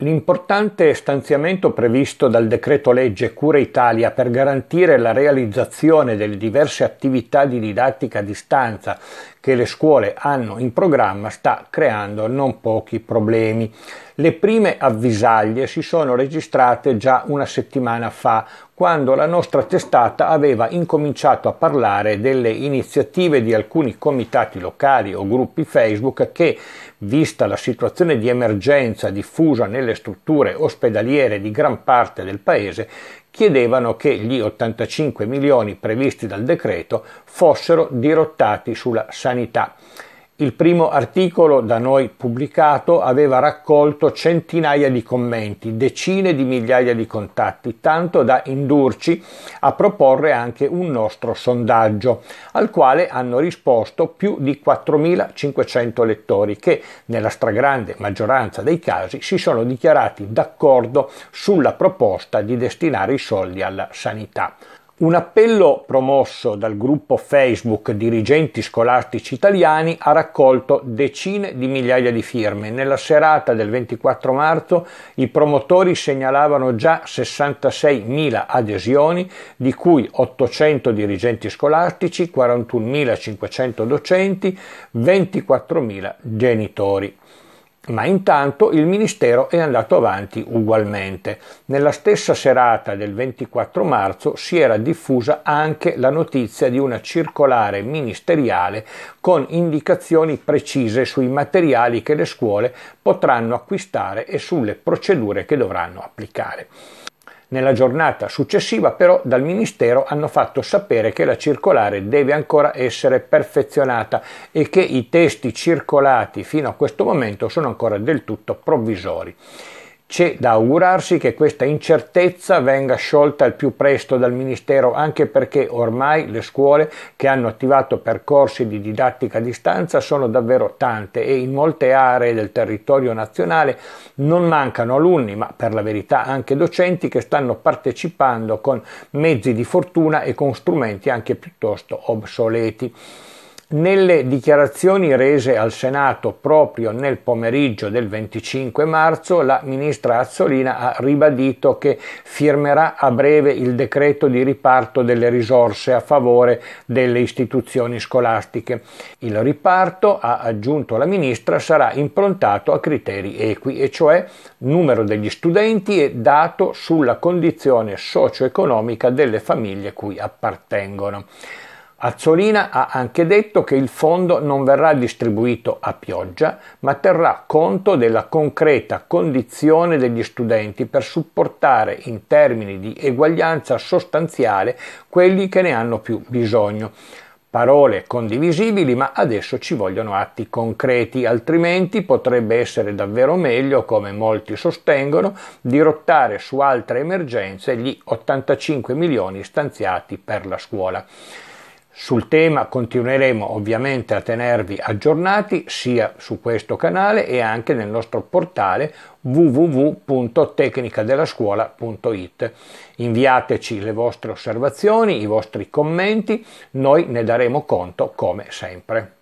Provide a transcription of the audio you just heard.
L'importante stanziamento previsto dal decreto legge Cura Italia per garantire la realizzazione delle diverse attività di didattica a distanza che le scuole hanno in programma sta creando non pochi problemi. Le prime avvisaglie si sono registrate già una settimana fa, quando la nostra testata aveva incominciato a parlare delle iniziative di alcuni comitati locali o gruppi Facebook che, vista la situazione di emergenza diffusa nelle strutture ospedaliere di gran parte del paese, chiedevano che gli 85 milioni previsti dal decreto fossero dirottati sulla sanità. Il primo articolo da noi pubblicato aveva raccolto centinaia di commenti, decine di migliaia di contatti, tanto da indurci a proporre anche un nostro sondaggio, al quale hanno risposto più di 4.500 lettori che, nella stragrande maggioranza dei casi, si sono dichiarati d'accordo sulla proposta di destinare i soldi alla sanità. Un appello promosso dal gruppo Facebook Dirigenti Scolastici Italiani ha raccolto decine di migliaia di firme. Nella serata del 24 marzo i promotori segnalavano già 66.000 adesioni, di cui 800 dirigenti scolastici, 41.500 docenti, 24.000 genitori. Ma intanto il ministero è andato avanti ugualmente. Nella stessa serata del 24 marzo si era diffusa anche la notizia di una circolare ministeriale con indicazioni precise sui materiali che le scuole potranno acquistare e sulle procedure che dovranno applicare. Nella giornata successiva però dal Ministero hanno fatto sapere che la circolare deve ancora essere perfezionata e che i testi circolati fino a questo momento sono ancora del tutto provvisori. C'è da augurarsi che questa incertezza venga sciolta al più presto dal Ministero anche perché ormai le scuole che hanno attivato percorsi di didattica a distanza sono davvero tante e in molte aree del territorio nazionale non mancano alunni, ma per la verità anche docenti che stanno partecipando con mezzi di fortuna e con strumenti anche piuttosto obsoleti. Nelle dichiarazioni rese al Senato proprio nel pomeriggio del 25 marzo, la ministra Azzolina ha ribadito che firmerà a breve il decreto di riparto delle risorse a favore delle istituzioni scolastiche. Il riparto, ha aggiunto la ministra, sarà improntato a criteri equi, e cioè numero degli studenti e dato sulla condizione socio-economica delle famiglie cui appartengono. Azzolina ha anche detto che il fondo non verrà distribuito a pioggia, ma terrà conto della concreta condizione degli studenti per supportare in termini di eguaglianza sostanziale quelli che ne hanno più bisogno. Parole condivisibili, ma adesso ci vogliono atti concreti, altrimenti potrebbe essere davvero meglio, come molti sostengono, dirottare su altre emergenze gli 85 milioni stanziati per la scuola. Sul tema continueremo ovviamente a tenervi aggiornati sia su questo canale e anche nel nostro portale www.tecnicadelascuola.it. Inviateci le vostre osservazioni, i vostri commenti, noi ne daremo conto come sempre.